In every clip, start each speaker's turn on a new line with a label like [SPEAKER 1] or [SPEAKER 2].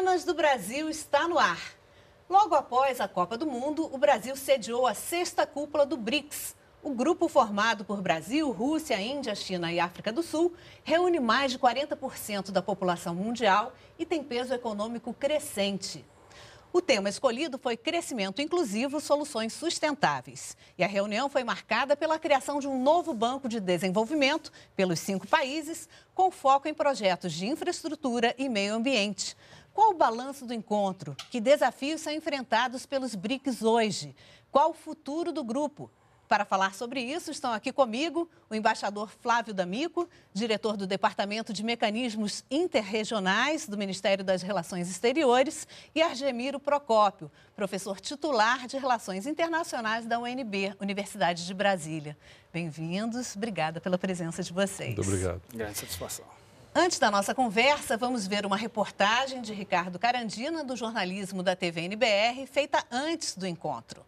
[SPEAKER 1] Cenas do Brasil está no ar. Logo após a Copa do Mundo, o Brasil sediou a sexta cúpula do BRICS. O grupo formado por Brasil, Rússia, Índia, China e África do Sul reúne mais de 40% da população mundial e tem peso econômico crescente. O tema escolhido foi Crescimento Inclusivo Soluções Sustentáveis. E a reunião foi marcada pela criação de um novo banco de desenvolvimento pelos cinco países, com foco em projetos de infraestrutura e meio ambiente. Qual o balanço do encontro? Que desafios são enfrentados pelos BRICS hoje? Qual o futuro do grupo? Para falar sobre isso, estão aqui comigo o embaixador Flávio D'Amico, diretor do Departamento de Mecanismos Interregionais do Ministério das Relações Exteriores, e Argemiro Procópio, professor titular de Relações Internacionais da UNB, Universidade de Brasília. Bem-vindos, obrigada pela presença de vocês. Muito obrigado. Grande satisfação. Antes da nossa conversa, vamos ver uma reportagem de Ricardo Carandina, do jornalismo da TV NBR feita antes do encontro.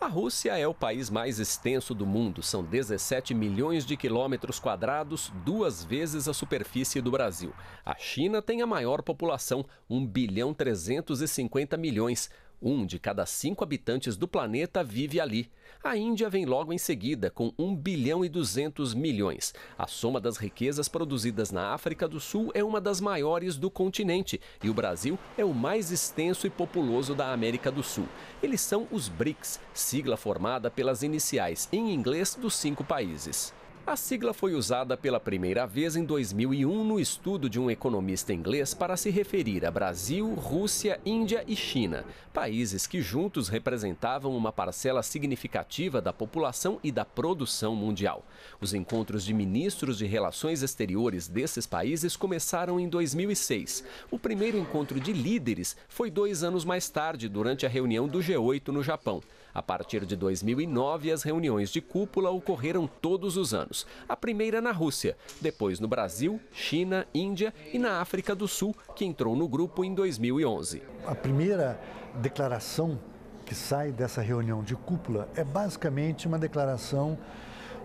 [SPEAKER 2] A Rússia é o país mais extenso do mundo. São 17 milhões de quilômetros quadrados, duas vezes a superfície do Brasil. A China tem a maior população, 1 bilhão 350 milhões. Um de cada cinco habitantes do planeta vive ali. A Índia vem logo em seguida, com 1 bilhão e 200 milhões. A soma das riquezas produzidas na África do Sul é uma das maiores do continente e o Brasil é o mais extenso e populoso da América do Sul. Eles são os BRICS, sigla formada pelas iniciais em inglês dos cinco países. A sigla foi usada pela primeira vez em 2001 no estudo de um economista inglês para se referir a Brasil, Rússia, Índia e China, países que juntos representavam uma parcela significativa da população e da produção mundial. Os encontros de ministros de relações exteriores desses países começaram em 2006. O primeiro encontro de líderes foi dois anos mais tarde, durante a reunião do G8 no Japão. A partir de 2009, as reuniões de cúpula ocorreram todos os anos. A primeira na Rússia, depois no Brasil, China, Índia e na África do Sul, que entrou no grupo
[SPEAKER 3] em 2011. A primeira declaração que sai dessa reunião de cúpula é basicamente uma declaração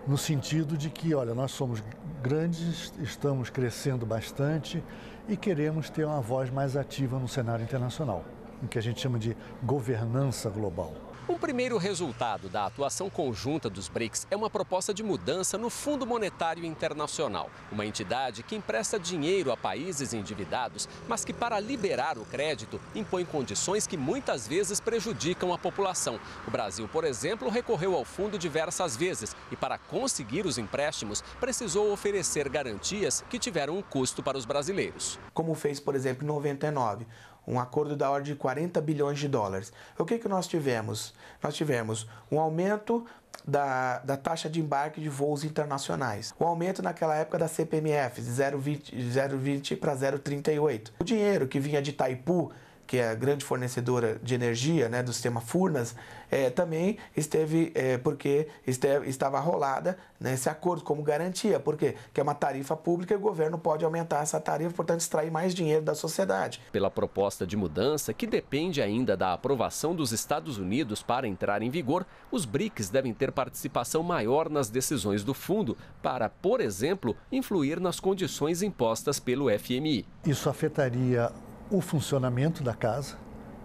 [SPEAKER 3] no sentido de que, olha, nós somos grandes, estamos crescendo bastante e queremos ter uma voz mais ativa no cenário internacional, o que a gente chama de governança global.
[SPEAKER 2] Um primeiro resultado da atuação conjunta dos BRICS é uma proposta de mudança no Fundo Monetário Internacional, uma entidade que empresta dinheiro a países endividados, mas que, para liberar o crédito, impõe condições que muitas vezes prejudicam a população. O Brasil, por exemplo, recorreu ao fundo diversas vezes e, para conseguir os empréstimos, precisou oferecer garantias que tiveram um custo para os brasileiros.
[SPEAKER 4] Como fez, por exemplo, em 99 um acordo da ordem de 40 bilhões de dólares. O que, que nós tivemos? Nós tivemos um aumento da, da taxa de embarque de voos internacionais, um aumento naquela época da CPMF de 0,20 para 0,38. O dinheiro que vinha de Taipu que é a grande fornecedora de energia né, do sistema Furnas, é, também esteve, é, porque esteve, estava rolada nesse né, acordo como garantia, porque que é uma tarifa pública e o governo pode aumentar essa tarifa, portanto extrair mais dinheiro da sociedade.
[SPEAKER 2] Pela proposta de mudança, que depende ainda da aprovação dos Estados Unidos para entrar em vigor, os BRICS devem ter participação maior nas decisões do fundo para, por exemplo, influir nas condições impostas pelo FMI.
[SPEAKER 3] Isso afetaria o funcionamento da casa,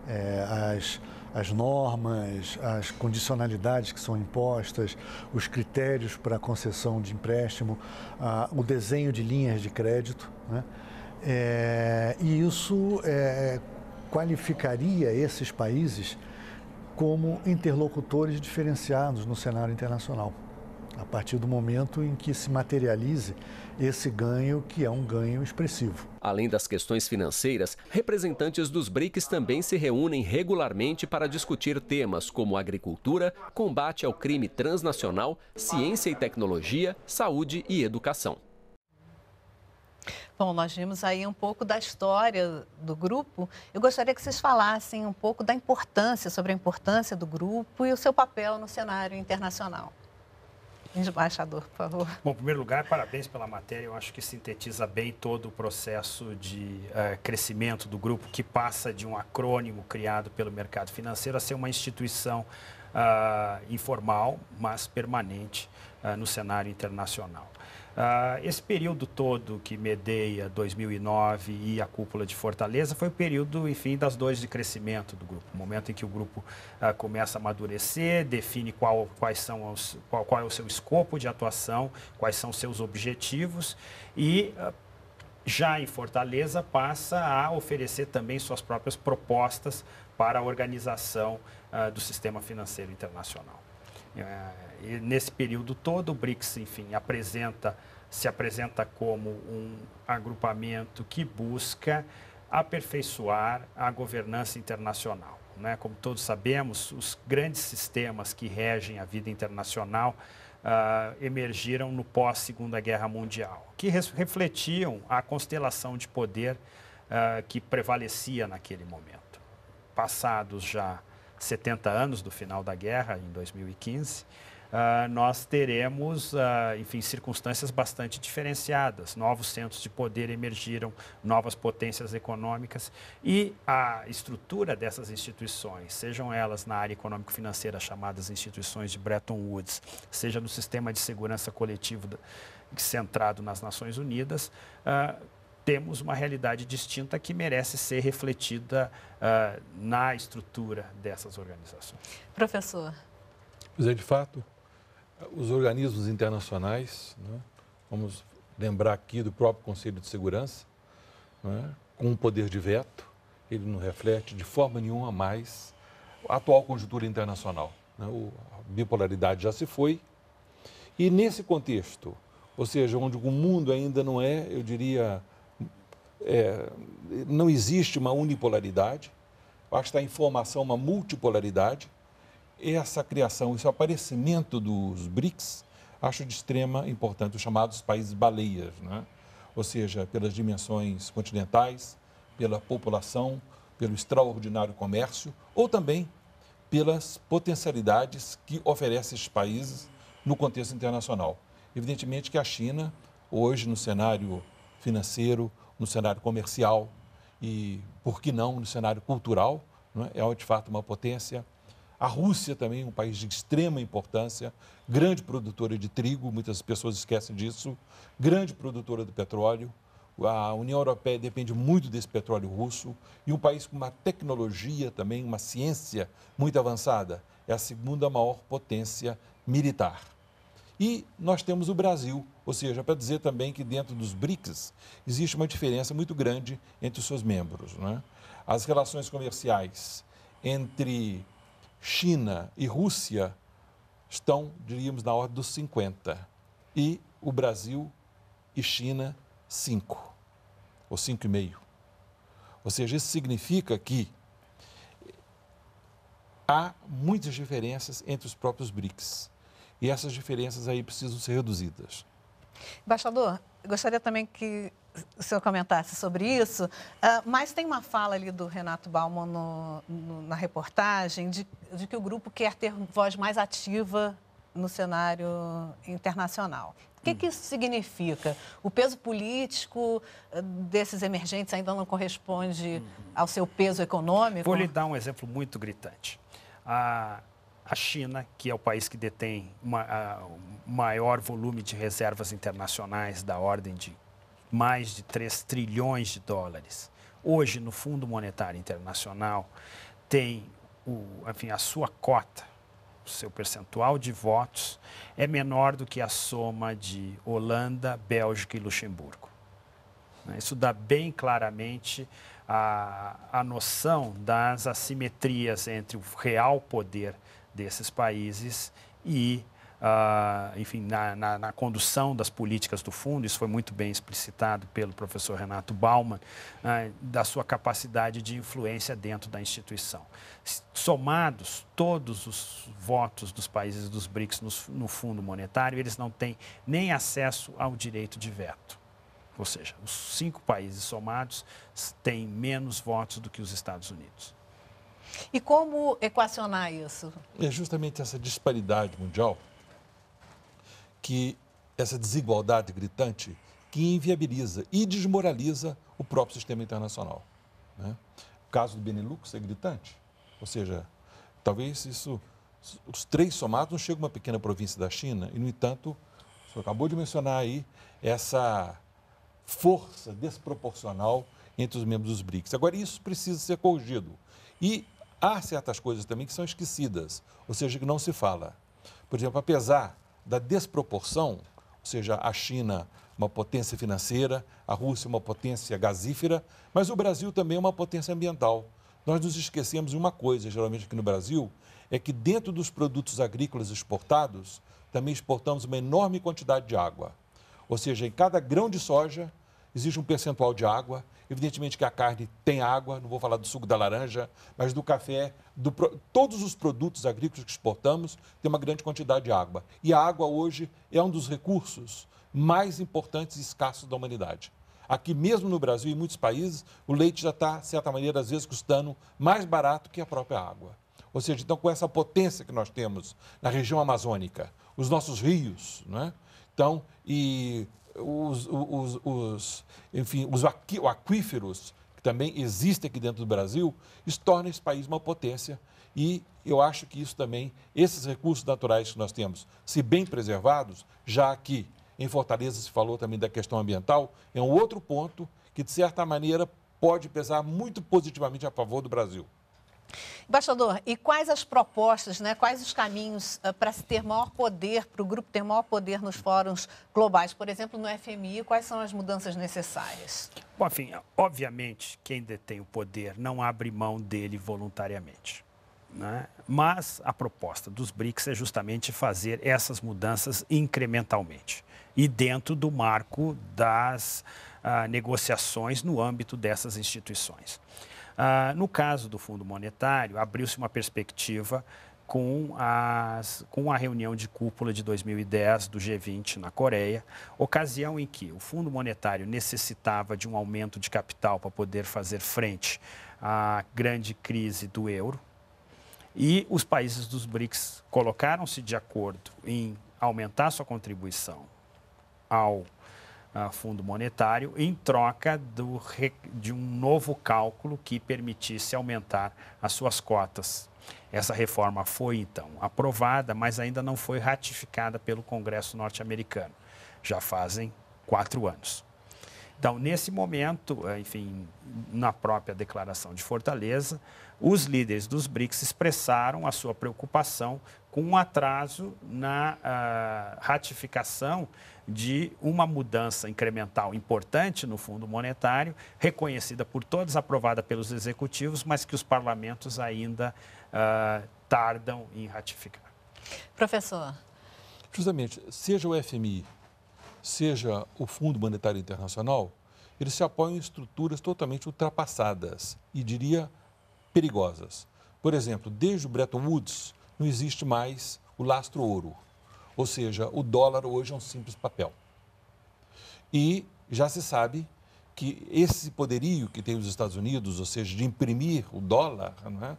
[SPEAKER 3] é, as, as normas, as condicionalidades que são impostas, os critérios para concessão de empréstimo, a, o desenho de linhas de crédito. Né? É, e isso é, qualificaria esses países como interlocutores diferenciados no cenário internacional, a partir do momento em que se materialize esse ganho, que é um ganho expressivo.
[SPEAKER 2] Além das questões financeiras,
[SPEAKER 3] representantes
[SPEAKER 2] dos BRICS também se reúnem regularmente para discutir temas como agricultura, combate ao crime transnacional, ciência e tecnologia, saúde e educação.
[SPEAKER 1] Bom, nós vimos aí um pouco da história do grupo. Eu gostaria que vocês falassem um pouco da importância, sobre a importância do grupo e o seu papel no cenário internacional. Embaixador, por favor.
[SPEAKER 4] Bom, em primeiro lugar, parabéns pela matéria. Eu acho que sintetiza bem todo o processo de uh, crescimento do grupo, que passa de um acrônimo criado pelo mercado financeiro a ser uma instituição uh, informal, mas permanente uh, no cenário internacional. Ah, esse período todo que medeia 2009 e a cúpula de Fortaleza foi o período, enfim, das dores de crescimento do grupo. O momento em que o grupo ah, começa a amadurecer, define qual, quais são os, qual, qual, é o seu escopo de atuação, quais são seus objetivos e ah, já em Fortaleza passa a oferecer também suas próprias propostas para a organização do sistema financeiro internacional. É, e nesse período todo, o BRICS, enfim, apresenta, se apresenta como um agrupamento que busca aperfeiçoar a governança internacional. Né? Como todos sabemos, os grandes sistemas que regem a vida internacional uh, emergiram no pós-Segunda Guerra Mundial, que refletiam a constelação de poder uh, que prevalecia naquele momento. Passados já 70 anos do final da guerra, em 2015, Uh, nós teremos, uh, enfim, circunstâncias bastante diferenciadas. Novos centros de poder emergiram, novas potências econômicas e a estrutura dessas instituições, sejam elas na área econômico-financeira chamadas instituições de Bretton Woods, seja no sistema de segurança coletivo centrado nas Nações Unidas, uh, temos uma realidade distinta que merece ser refletida na estrutura dessas organizações.
[SPEAKER 1] Professor,
[SPEAKER 5] Pois é, de fato, os organismos internacionais, né? vamos lembrar aqui do próprio Conselho de Segurança, né? com um poder de veto, ele não reflete de forma nenhuma mais a atual conjuntura internacional. Né? O, a bipolaridade já se foi. E nesse contexto, ou seja, onde o mundo ainda não é, eu diria, é, não existe uma unipolaridade, acho que está em formação uma multipolaridade, essa criação, esse aparecimento dos BRICS, acho de extrema importância, os chamados países baleias, né? ou seja, pelas dimensões continentais, pela população, pelo extraordinário comércio, ou também pelas potencialidades que oferecem esses países no contexto internacional. Evidentemente que a China, hoje, no cenário financeiro, no cenário comercial e, por que não, no cenário cultural, né? é de fato uma potência a Rússia também é um país de extrema importância, grande produtora de trigo, muitas pessoas esquecem disso, grande produtora de petróleo. A União Europeia depende muito desse petróleo russo e um país com uma tecnologia também, uma ciência muito avançada. É a segunda maior potência militar. E nós temos o Brasil, ou seja, para dizer também que dentro dos BRICS existe uma diferença muito grande entre os seus membros. Né? As relações comerciais entre China e Rússia estão, diríamos, na ordem dos 50. E o Brasil e China, 5, ou 5,5. Ou seja, isso significa que há muitas diferenças entre os próprios BRICS. E essas diferenças aí precisam ser reduzidas.
[SPEAKER 1] Embaixador, gostaria também que o senhor comentasse sobre isso, uh, mas tem uma fala ali do Renato Bauman no, no, na reportagem de, de que o grupo quer ter voz mais ativa no cenário internacional. O que, hum. que, isso significa? O peso político ah, desses emergentes ainda não corresponde hum. ao seu peso econômico? Vou lhe
[SPEAKER 4] dar um exemplo muito gritante. A ah, a China, que é o país que detém o maior volume de reservas internacionais, da ordem de mais de 3 trilhões de dólares. Hoje, no Fundo Monetário Internacional, tem o, enfim, a sua cota, o seu percentual de votos, é menor do que a soma de Holanda, Bélgica e Luxemburgo. Né? Isso dá bem claramente a, a noção das assimetrias entre o real poder desses países e, uh, enfim, na, na, na, condução das políticas do fundo, isso foi muito bem explicitado pelo professor Renato Bauman, uh, ah, da sua capacidade de influência dentro da instituição. Somados todos os votos dos países dos BRICS no, no Fundo Monetário, eles não têm nem acesso ao direito de veto. Ou seja, os cinco países somados têm menos votos do que
[SPEAKER 5] os Estados Unidos.
[SPEAKER 1] E como equacionar isso?
[SPEAKER 5] É justamente essa disparidade mundial, que essa desigualdade gritante, que inviabiliza e desmoraliza o próprio sistema internacional. Né? O caso do Benelux é gritante, ou seja, talvez isso, os três somados não chegam a uma pequena província da China, e no entanto, o senhor acabou de mencionar aí essa força desproporcional entre os membros dos BRICS. Agora, isso precisa ser corrigido. E Há certas coisas também que são esquecidas, ou seja, que não se fala. Por exemplo, apesar da desproporção, ou seja, a China uma potência financeira, a Rússia uma potência gasífera, mas o Brasil também é uma potência ambiental. Nós nos esquecemos de uma coisa, geralmente aqui no Brasil, é que dentro dos produtos agrícolas exportados, também exportamos uma enorme quantidade de água. Ou seja, em cada grão de soja, existe um percentual de água. Evidentemente que a carne tem água, não vou falar do suco da laranja, mas do café, do, todos os produtos agrícolas que exportamos têm uma grande quantidade de água. E a água hoje é um dos recursos mais importantes e escassos da humanidade. Aqui mesmo no Brasil e em muitos países, o leite já está, de certa maneira, às vezes custando mais barato que a própria água. Ou seja, então, com essa potência que nós temos na região amazônica, os nossos rios, né? então, e os, os, os, enfim, os aquíferos que também existem aqui dentro do Brasil, isso torna esse país uma potência. E eu acho que isso também, esses recursos naturais que nós temos, se bem preservados, já aqui em Fortaleza se falou também da questão ambiental, é um outro ponto que, de certa maneira, pode pesar muito positivamente a favor do Brasil.
[SPEAKER 1] Embaixador, e quais as propostas, né, quais os caminhos uh, ah, para se ter maior poder, para o grupo ter maior poder nos fóruns globais, por exemplo, no FMI, quais são as mudanças necessárias?
[SPEAKER 4] Bom, enfim, obviamente, quem detém o poder não abre mão dele voluntariamente. Né? Mas a proposta dos BRICS é justamente fazer essas mudanças incrementalmente e dentro do marco das uh, negociações no âmbito dessas instituições. Ah, no caso do Fundo Monetário, abriu-se uma perspectiva com, as, com a reunião de cúpula de 2010 do G20 na Coreia, ocasião em que o Fundo Monetário necessitava de um aumento de capital para poder fazer frente à grande crise do euro. E os países dos BRICS colocaram-se de acordo em aumentar sua contribuição ao uh, Fundo Monetário em troca do, de um novo cálculo que permitisse aumentar as suas cotas. Essa reforma foi então aprovada, mas ainda não foi ratificada pelo Congresso norte-americano. Já fazem quatro anos. Então, nesse momento, eh, enfim, na própria declaração de Fortaleza, os líderes dos BRICS expressaram a sua preocupação com o um atraso na uh, ratificação de uma mudança incremental importante no Fundo Monetário, reconhecida por todos, aprovada pelos executivos, mas que os parlamentos ainda uh, tardam em ratificar.
[SPEAKER 1] Professor.
[SPEAKER 5] Justamente, seja o FMI, seja o Fundo Monetário Internacional, eles se apoiam em estruturas totalmente ultrapassadas e, diria, perigosas. Por exemplo, desde o Bretton Woods não existe mais o lastro ouro. Ou seja, o dólar hoje é um simples papel. E já se sabe que esse poderio que tem os Estados Unidos, ou seja, de imprimir o dólar, é?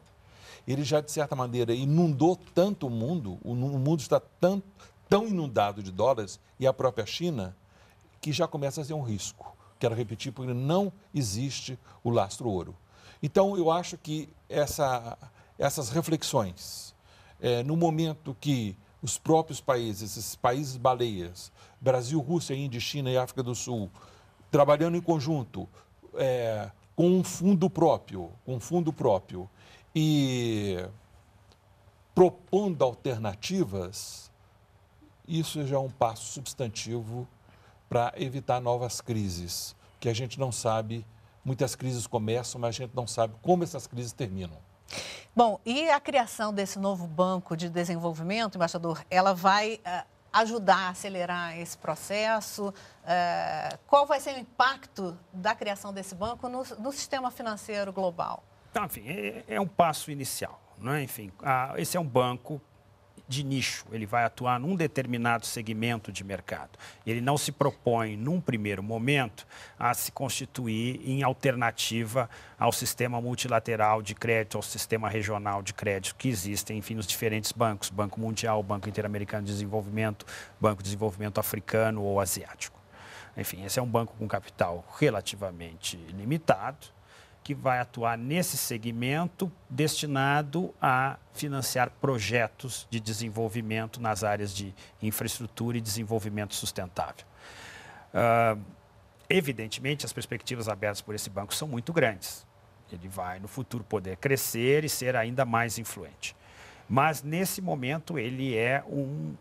[SPEAKER 5] ele já, de certa maneira, inundou tanto o mundo, o mundo está tão, tão inundado de dólares, e a própria China, que já começa a ser um risco. Quero repetir, porque não existe o lastro ouro. Então, eu acho que essa, essas reflexões, é, no momento que os próprios países, esses países baleias, Brasil, Rússia, Índia, China e África do Sul, trabalhando em conjunto, é, com um fundo próprio, um fundo próprio e propondo alternativas, isso já é um passo substantivo para evitar novas crises, que a gente não sabe, muitas crises começam, mas a gente não sabe como essas crises terminam.
[SPEAKER 1] Bom, e a criação desse novo banco de desenvolvimento, embaixador, ela vai uh, ajudar a acelerar esse processo? Uh, qual vai ser o impacto da criação desse banco no, no sistema financeiro global?
[SPEAKER 4] Então, enfim, é, é, um passo inicial. Né? Enfim, a, esse é um banco de nicho, ele vai atuar num determinado segmento de mercado. Ele não se propõe, num primeiro momento, a se constituir em alternativa ao sistema multilateral de crédito, ao sistema regional de crédito que existem, enfim, nos diferentes bancos, Banco Mundial, Banco Interamericano de Desenvolvimento, Banco de Desenvolvimento Africano ou Asiático. Enfim, esse é um banco com capital relativamente limitado, que vai atuar nesse segmento destinado a financiar projetos de desenvolvimento nas áreas de infraestrutura e desenvolvimento sustentável. Uh, evidentemente, as perspectivas abertas por esse banco são muito grandes. Ele vai, no futuro, poder crescer e ser ainda mais influente. Mas, nesse momento, ele é um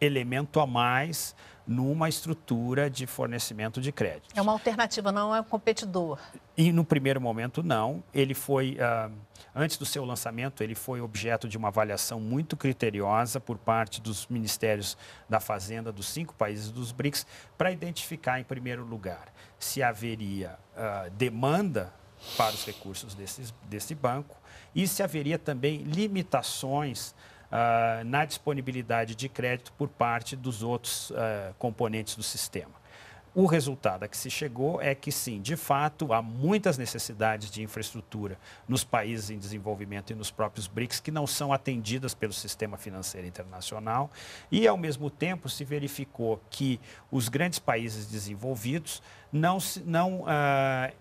[SPEAKER 4] elemento a mais numa estrutura de fornecimento de crédito.
[SPEAKER 1] É uma alternativa, não é um competidor.
[SPEAKER 4] E no primeiro momento não, ele foi ah, antes do seu lançamento ele foi objeto de uma avaliação muito criteriosa por parte dos ministérios da Fazenda dos cinco países dos BRICS para identificar em primeiro lugar se haveria ah, demanda para os recursos desse desse banco e se haveria também limitações ah, na disponibilidade de crédito por parte dos outros ah, componentes do sistema. O resultado a que se chegou é que, sim, de fato, há muitas necessidades de infraestrutura nos países em desenvolvimento e nos próprios BRICS que não são atendidas pelo sistema financeiro internacional. E, ao mesmo tempo, se verificou que os grandes países desenvolvidos não, não, ah,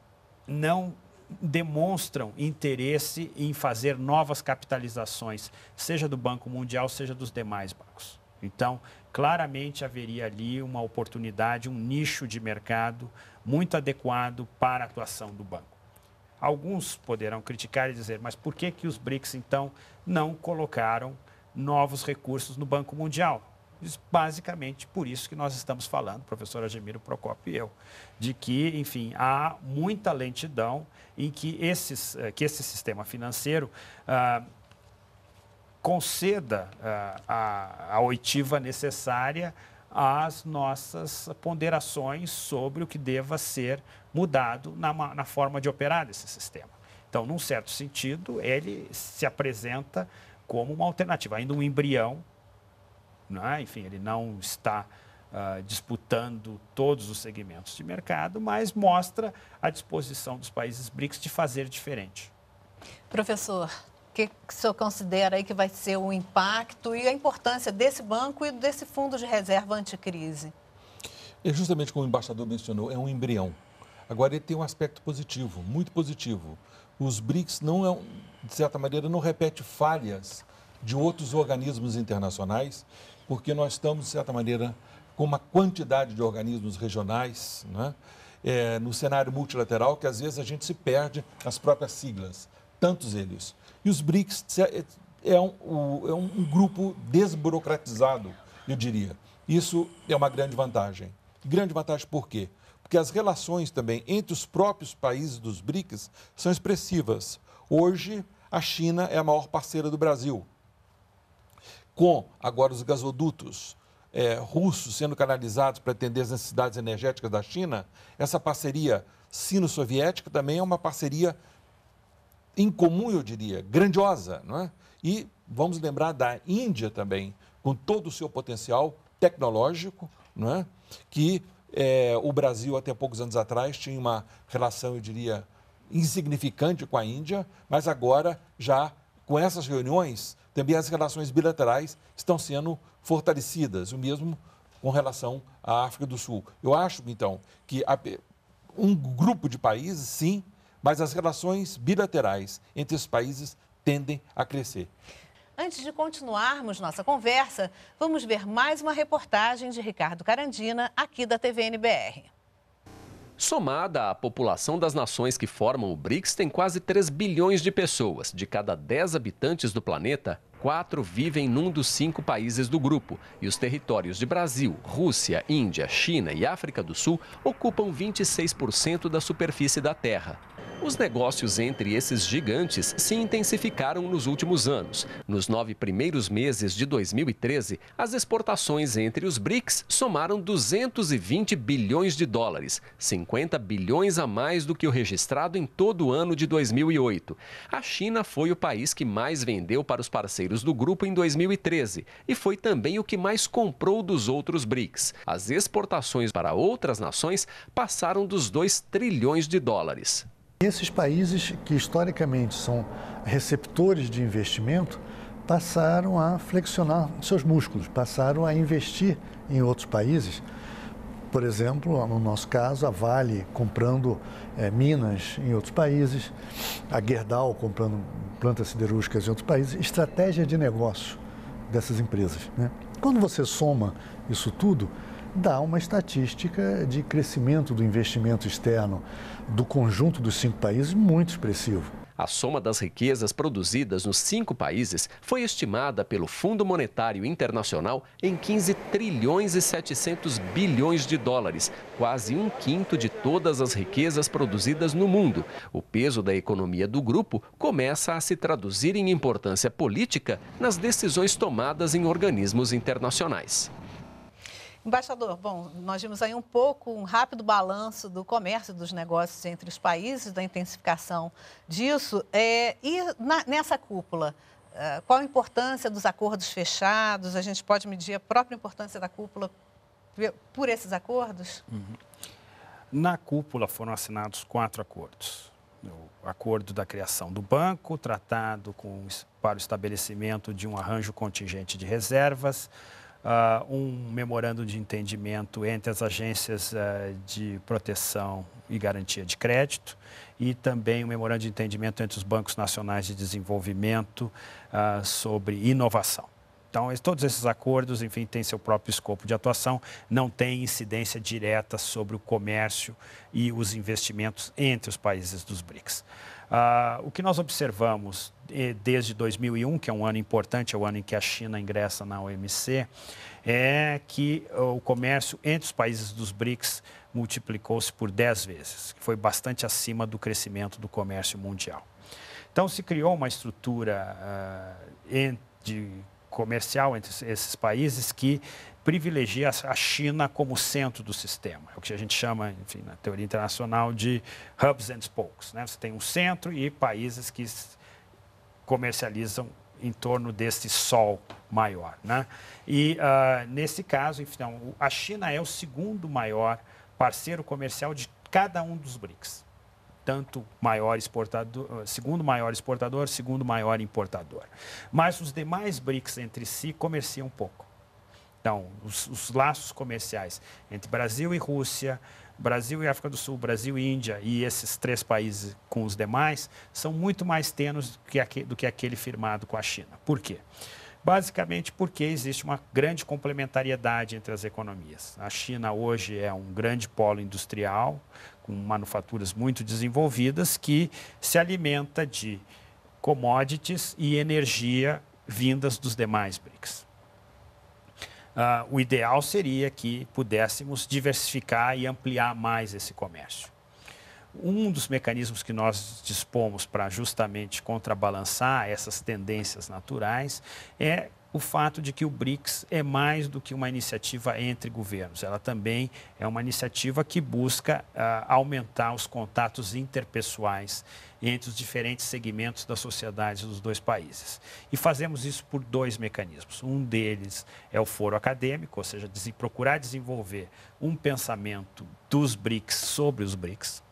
[SPEAKER 4] não demonstram interesse em fazer novas capitalizações, seja do Banco Mundial, seja dos demais bancos. Então, claramente haveria ali uma oportunidade, um nicho de mercado muito adequado para a atuação do banco. Alguns poderão criticar e dizer, mas por que, que os BRICS, então, não colocaram novos recursos no Banco Mundial? basicamente por isso que nós estamos falando, professor Agemiro Procopio e eu, de que, enfim, há muita lentidão em que, esses, eh, que esse sistema financeiro ah, conceda ah, a, a oitiva necessária às nossas ponderações sobre o que deva ser mudado na, na forma de operar esse sistema. Então, num certo sentido, ele se apresenta como uma alternativa, ainda um embrião né? Enfim, ele não está uh, disputando todos os segmentos de mercado, mas mostra a disposição dos países BRICS de fazer diferente.
[SPEAKER 1] Professor, o que, que o senhor considera aí que vai ser o impacto e a importância desse banco e desse fundo de reserva anticrise?
[SPEAKER 5] É justamente como o embaixador mencionou, é um embrião. Agora ele tem um aspecto positivo, muito positivo. Os BRICS não é, de certa maneira não repete falhas de outros organismos internacionais porque nós estamos, de certa maneira, com uma quantidade de organismos regionais, né? é, no cenário multilateral, que às vezes a gente se perde nas próprias siglas, tantos eles. E os BRICS é, é, é um, é um grupo desburocratizado, eu diria. Isso é uma grande vantagem. Grande vantagem por quê? Porque as relações também entre os próprios países dos BRICS são expressivas. Hoje, a China é a maior parceira do Brasil com agora os gasodutos é, russos sendo canalizados para atender as necessidades energéticas da China, essa parceria sino-soviética também é uma parceria incomum, eu diria, grandiosa. Não é? E vamos lembrar da Índia também, com todo o seu potencial tecnológico, não é? que é, o Brasil, até poucos anos atrás, tinha uma relação, eu diria, insignificante com a Índia, mas agora já com essas reuniões também as relações bilaterais estão sendo fortalecidas, o mesmo com relação à África do Sul. Eu acho, então, que um grupo de países, sim, mas as relações bilaterais entre os países tendem a crescer.
[SPEAKER 1] Antes de continuarmos nossa conversa, vamos ver mais uma reportagem de Ricardo Carandina, aqui da TVNBR.
[SPEAKER 2] Somada à população das nações que formam o BRICS, tem quase 3 bilhões de pessoas. De cada 10 habitantes do planeta, quatro vivem num dos cinco países do grupo. E os territórios de Brasil, Rússia, Índia, China e África do Sul ocupam 26% da superfície da Terra. Os negócios entre esses gigantes se intensificaram nos últimos anos. Nos nove primeiros meses de 2013, as exportações entre os BRICS somaram 220 bilhões de dólares, 50 bilhões a mais do que o registrado em todo o ano de 2008. A China foi o país que mais vendeu para os parceiros do grupo em 2013 e foi também o que mais comprou dos outros BRICS. As exportações para outras nações passaram dos 2 trilhões de dólares
[SPEAKER 3] esses países que historicamente são receptores de investimento passaram a flexionar seus músculos, passaram a investir em outros países. Por exemplo, no nosso caso, a Vale comprando é, minas em outros países, a Gerdau comprando plantas siderúrgicas em outros países, estratégia de negócio dessas empresas. Né? Quando você soma isso tudo, dá uma estatística de crescimento do investimento externo do conjunto dos cinco países muito expressivo. A soma
[SPEAKER 2] das riquezas produzidas nos cinco países foi estimada pelo Fundo Monetário Internacional em 15 trilhões e 700 bilhões de dólares, quase um quinto de todas as riquezas produzidas no mundo. O peso da economia do grupo começa a se traduzir em importância política nas decisões tomadas em organismos internacionais.
[SPEAKER 1] Embaixador, bom, nós vimos aí um pouco um rápido balanço do comércio dos negócios entre os países, da intensificação disso. É, e na, nessa cúpula, é, qual a importância dos acordos fechados? A gente pode medir a própria importância da cúpula por esses acordos? Uhum.
[SPEAKER 4] Na cúpula foram assinados quatro acordos. O acordo da criação do banco, tratado com, para o estabelecimento de um arranjo contingente de reservas, uh, um memorando de entendimento entre as agências uh, de proteção e garantia de crédito e também um memorando de entendimento entre os bancos nacionais de desenvolvimento uh, sobre inovação. Então, todos esses acordos, enfim, têm seu próprio escopo de atuação, não tem incidência direta sobre o comércio e os investimentos entre os países dos BRICS. Ah, o que nós observamos eh, desde 2001, que é um ano importante, é o ano em que a China ingressa na OMC, é que o comércio entre os países dos BRICS multiplicou-se por 10 vezes, que foi bastante acima do crescimento do comércio mundial. Então, se criou uma estrutura uh, de comercial entre esses países que privilegia a China como centro do sistema. É o que a gente chama, enfim, na teoria internacional de hubs and spokes. Né? Você tem um centro e países que comercializam em torno desse sol maior. Né? E, uh, nesse caso, então, a China é o segundo maior parceiro comercial de cada um dos BRICS tanto maior exportador, eh, segundo maior exportador, segundo maior importador. Mas os demais BRICS entre si comerciam pouco. Então, os, os laços comerciais entre Brasil e Rússia, Brasil e África do Sul, Brasil e Índia e esses três países com os demais são muito mais tênues do que, aquele, do que aquele firmado com a China. Por quê? Basicamente porque existe uma grande complementariedade entre as economias. A China hoje é um grande polo industrial, com manufaturas muito desenvolvidas, que se alimenta de commodities e energia vindas dos demais BRICS. Ah, o ideal seria que pudéssemos diversificar e ampliar mais esse comércio. Um dos mecanismos que nós dispomos para justamente contrabalançar essas tendências naturais é o fato de que o BRICS é mais do que uma iniciativa entre governos, ela também é uma iniciativa que busca ah, aumentar os contatos interpessoais entre os diferentes segmentos da sociedade dos dois países. E fazemos isso por dois mecanismos. Um deles é o foro acadêmico, ou seja, procurar desenvolver um pensamento dos BRICS sobre os BRICS.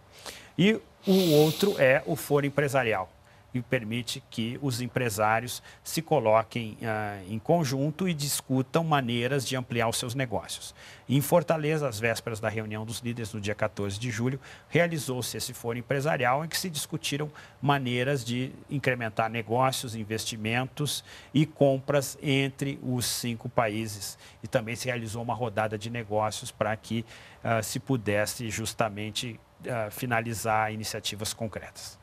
[SPEAKER 4] E o outro é o foro empresarial, e permite que os empresários se coloquem uh, em conjunto e discutam maneiras de ampliar os seus negócios. Em Fortaleza, às vésperas da reunião dos líderes no dia 14 de julho, realizou-se esse foro empresarial em que se discutiram maneiras de incrementar negócios, investimentos e compras entre os cinco países. E também se realizou uma rodada de negócios para que uh, se pudesse justamente uh, finalizar iniciativas concretas.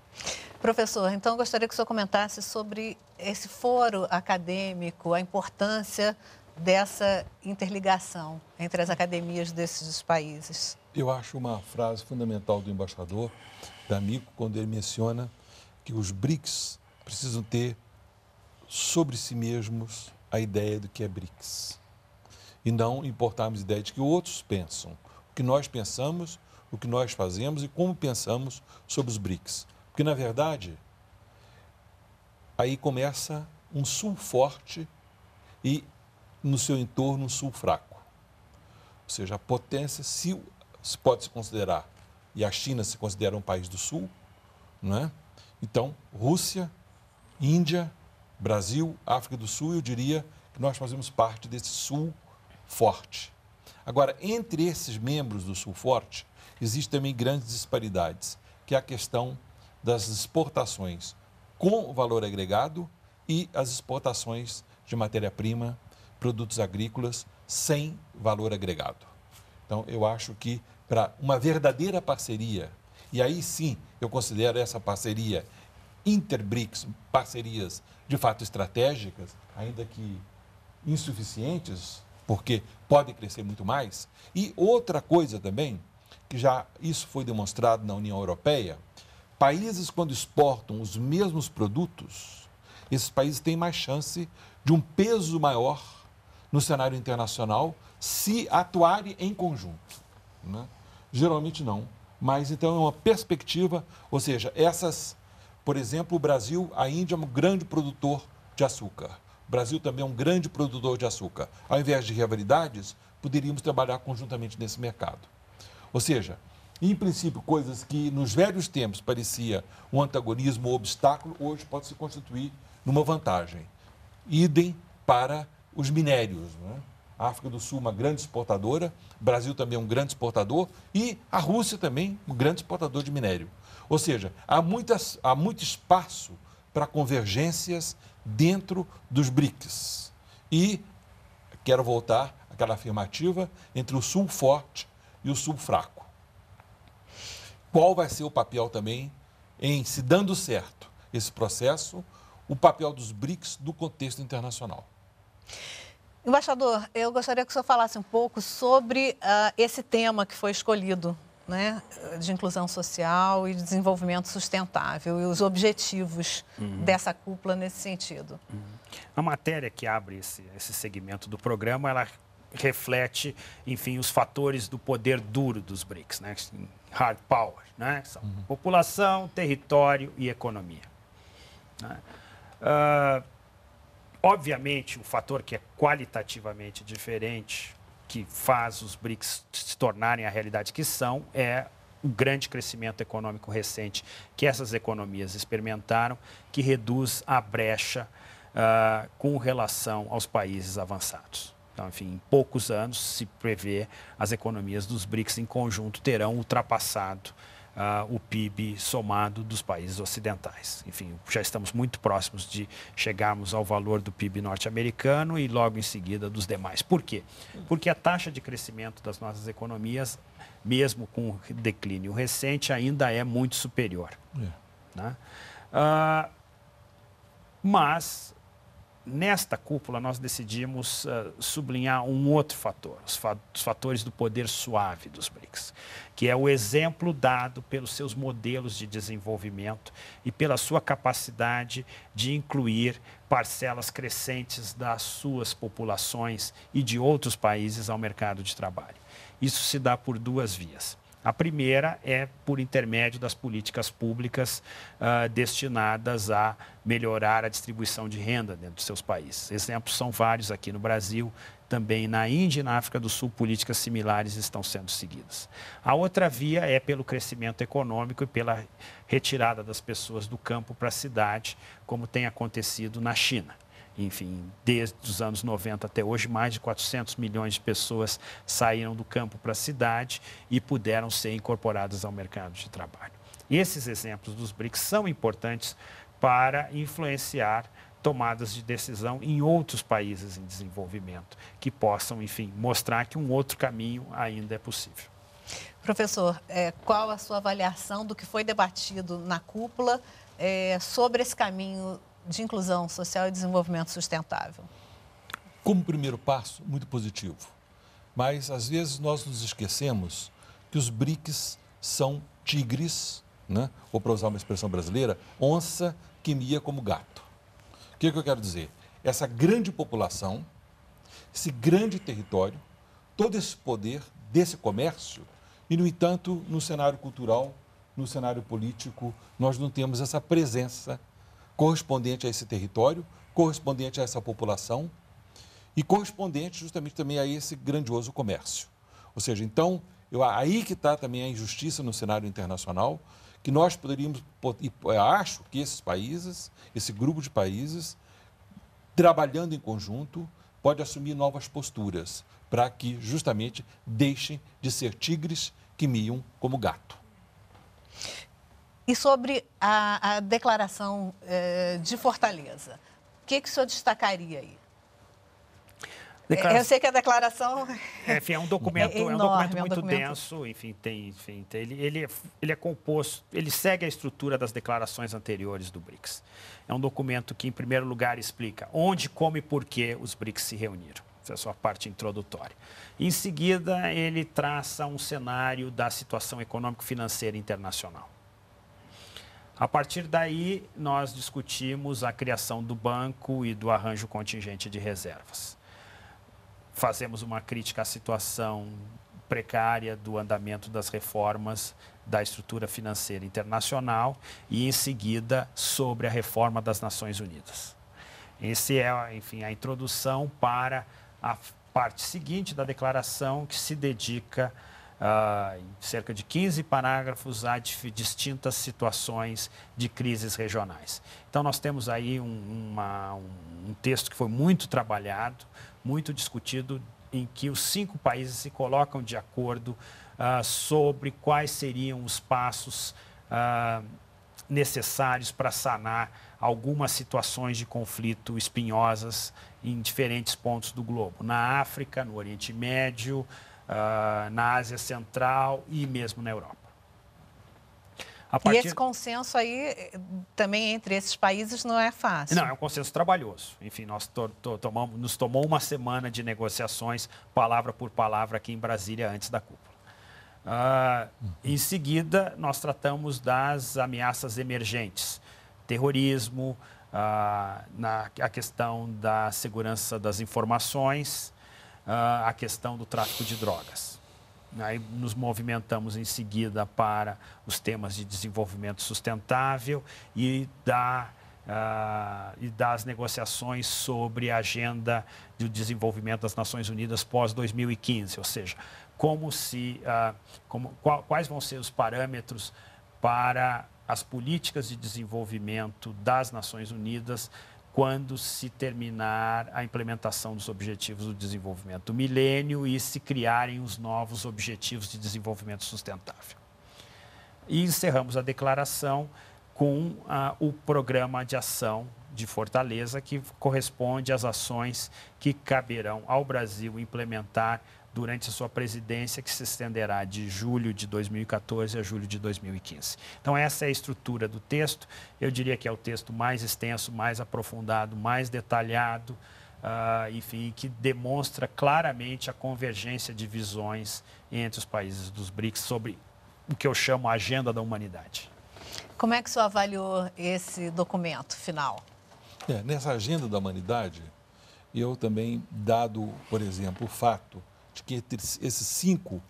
[SPEAKER 1] Professor, então gostaria que o senhor comentasse sobre esse foro acadêmico, a importância dessa interligação entre as academias desses países.
[SPEAKER 5] Eu acho uma frase fundamental do embaixador, Damico quando ele menciona que os BRICS precisam ter sobre si mesmos a ideia do que é BRICS. E não importarmos ideias de que outros pensam, o que nós pensamos, o que nós fazemos e como pensamos sobre os BRICS. Porque, na verdade, aí começa um sul forte e no seu entorno um sul fraco. Ou seja, a potência se, pode se considerar, e a China se considera um país do sul, não é? Então, Rússia, Índia, Brasil, África do Sul, eu diria que nós fazemos parte desse sul forte. Agora, entre esses membros do sul forte, existem também grandes disparidades, que é a questão das exportações com valor agregado e as exportações de matéria-prima, produtos agrícolas sem valor agregado. Então, eu acho que para uma verdadeira parceria, e aí sim eu considero essa parceria inter-BRICS, parcerias de fato estratégicas, ainda que insuficientes, porque podem crescer muito mais. E outra coisa também, que já isso foi demonstrado na União Europeia, Países, quando exportam os mesmos produtos, esses países têm mais chance de um peso maior no cenário internacional se atuarem em conjunto. Né? Geralmente não. Mas então é uma perspectiva, ou seja, essas, por exemplo, o Brasil, a Índia é um grande produtor de açúcar. O Brasil também é um grande produtor de açúcar. Ao invés de rivalidades, poderíamos trabalhar conjuntamente nesse mercado. Ou seja, em princípio, coisas que nos velhos tempos parecia um antagonismo, um obstáculo, hoje pode se constituir numa vantagem. Idem para os minérios. Né? A África do Sul, uma grande exportadora, Brasil também um grande exportador e a Rússia também um grande exportador de minério. Ou seja, há, muitas, há muito espaço para convergências dentro dos BRICS. E quero voltar àquela afirmativa entre o Sul forte e o Sul fraco qual vai ser o papel também em, se dando certo esse processo, o papel dos BRICS do contexto internacional.
[SPEAKER 1] Embaixador, eu gostaria que o senhor falasse um pouco sobre uh, esse tema que foi escolhido, né, de inclusão social e desenvolvimento sustentável e os objetivos uhum. dessa cúpula nesse sentido.
[SPEAKER 4] Uhum. A matéria que abre esse, esse segmento do programa, ela reflete, enfim, os fatores do poder duro dos BRICS, né? hard power, né? São uhum. população, território e economia. Né? Uh, obviamente, o um fator que é qualitativamente diferente, que faz os BRICS se tornarem a realidade que são, é o grande crescimento econômico recente que essas economias experimentaram, que reduz a brecha uh, com relação aos países avançados. Então, enfim, em poucos anos, se prevê, as economias dos BRICS em conjunto terão ultrapassado uh, o PIB somado dos países ocidentais. Enfim, já estamos muito próximos de chegarmos ao valor do PIB norte-americano e logo em seguida dos demais. Por quê? Porque a taxa de crescimento das nossas economias, mesmo com o declínio recente, ainda é muito superior. É. Né? Uh, mas nesta cúpula nós decidimos uh, sublinhar um outro fator, os, fa os fatores do poder suave dos BRICS, que é o exemplo dado pelos seus modelos de desenvolvimento e pela sua capacidade de incluir parcelas crescentes das suas populações e de outros países ao mercado de trabalho. Isso se dá por duas vias. A primeira é por intermédio das políticas públicas uh, destinadas a melhorar a distribuição de renda dentro dos seus países. Exemplos são vários aqui no Brasil, também na Índia e na África do Sul, políticas similares estão sendo seguidas. A outra via é pelo crescimento econômico e pela retirada das pessoas do campo para a cidade, como tem acontecido na China enfim, desde os anos 90 até hoje, mais de 400 milhões de pessoas saíram do campo para a cidade e puderam ser incorporadas ao mercado de trabalho. Esses exemplos dos BRICS são importantes para influenciar tomadas de decisão em outros países em desenvolvimento, que possam, enfim, mostrar que um outro caminho ainda é possível.
[SPEAKER 1] Professor, é, qual a sua avaliação do que foi debatido na cúpula é, sobre esse caminho de inclusão social e desenvolvimento sustentável?
[SPEAKER 5] Como primeiro passo, muito positivo. Mas, às vezes, nós nos esquecemos que os BRICS são tigres, né? ou para usar uma expressão brasileira, onça que mia como gato. O que, é que eu quero dizer? Essa grande população, esse grande território, todo esse poder desse comércio, e, no entanto, no cenário cultural, no cenário político, nós não temos essa presença correspondente a esse território, correspondente a essa população e correspondente justamente também a esse grandioso comércio. Ou seja, então, eu, aí que está também a injustiça no cenário internacional, que nós poderíamos, é, acho que esses países, esse grupo de países, trabalhando em conjunto, pode assumir novas posturas para que justamente deixem de ser tigres que miam como gato.
[SPEAKER 1] E sobre a, a declaração eh, de Fortaleza, o que, que o senhor destacaria aí? Declara... Eu sei que a declaração.
[SPEAKER 4] É, enfim, é um documento, é, enorme, é um documento muito é um documento... denso, enfim, tem, enfim, tem, ele, ele, é, ele é composto, ele segue a estrutura das declarações anteriores do BRICS. É um documento que, em primeiro lugar, explica onde, como e por que os BRICS se reuniram. Essa é a sua parte introdutória. Em seguida, ele traça um cenário da situação econômico-financeira internacional. A partir daí, nós discutimos a criação do banco e do arranjo contingente de reservas. Fazemos uma crítica à situação precária do andamento das reformas da estrutura financeira internacional e, em seguida, sobre a reforma das Nações Unidas. Esse é, enfim, a introdução para a parte seguinte da declaração que se dedica a ah, em cerca de 15 parágrafos, há distintas situações de crises regionais. Então, nós temos aí um, uma, um texto que foi muito trabalhado, muito discutido, em que os cinco países se colocam de acordo ah, sobre quais seriam os passos ah, necessários para sanar algumas situações de conflito espinhosas em diferentes pontos do globo, na África, no Oriente Médio uh, na Ásia Central e mesmo na Europa. Partir... E esse
[SPEAKER 1] consenso aí, também entre esses países, não é fácil. Não, é um
[SPEAKER 4] consenso trabalhoso. Enfim, nós to, to, tomamos, nos tomou uma semana de negociações, palavra por palavra, aqui em Brasília, antes da cúpula. Ah, em seguida, nós tratamos das ameaças emergentes. Terrorismo, ah, na, a questão da segurança das informações, uh, a questão do tráfico de drogas. Aí nos movimentamos em seguida para os temas de desenvolvimento sustentável e da Uh, e das negociações sobre a agenda de desenvolvimento das Nações Unidas pós 2015, ou seja, como se, uh, como, qual, quais vão ser os parâmetros para as políticas de desenvolvimento das Nações Unidas quando se terminar a implementação dos Objetivos do Desenvolvimento do Milênio e se criarem os novos Objetivos de Desenvolvimento Sustentável. E encerramos a declaração com ah, o Programa de Ação de Fortaleza, que corresponde às ações que caberão ao Brasil implementar durante a sua presidência, que se estenderá de julho de 2014 a julho de 2015. Então, essa é a estrutura do texto. Eu diria que é o texto mais extenso, mais aprofundado, mais detalhado, uh, enfim, que demonstra claramente a convergência de visões entre os países dos BRICS sobre o que
[SPEAKER 5] eu chamo a agenda da humanidade.
[SPEAKER 1] Como é que o senhor avaliou esse documento final?
[SPEAKER 5] É, nessa agenda da humanidade, eu também, dado, por exemplo, o fato de que entre esses cinco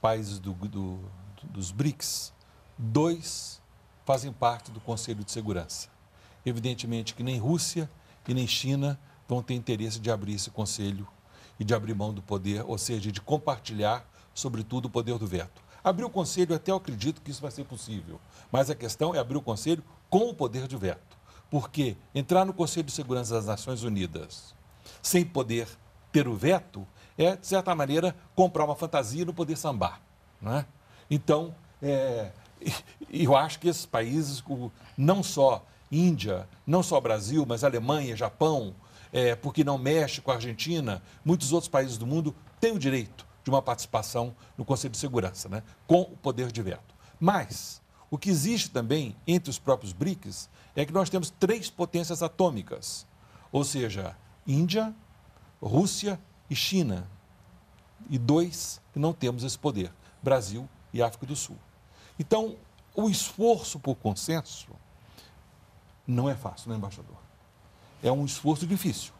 [SPEAKER 5] países do, do, dos BRICS, dois fazem parte do Conselho de Segurança. Evidentemente que nem Rússia e nem China vão ter interesse de abrir esse conselho e de abrir mão do poder, ou seja, de compartilhar, sobretudo, o poder do veto. Abrir o conselho, até eu acredito que isso vai ser possível, mas a questão é abrir o conselho com o poder de veto. Porque entrar no Conselho de Segurança das Nações Unidas sem poder ter o veto é, de certa maneira, comprar uma fantasia e não poder sambar. Né? Então, é, eu acho que esses países, não só Índia, não só Brasil, mas Alemanha, Japão, é, porque não México, Argentina, muitos outros países do mundo têm o direito de uma participação no Conselho de Segurança, né? com o poder de veto. Mas o que existe também entre os próprios BRICS é que nós temos três potências atômicas, ou seja, Índia, Rússia e China. E dois que não temos esse poder: Brasil e África do Sul. Então, o esforço por consenso não é fácil, né, embaixador? É um esforço difícil.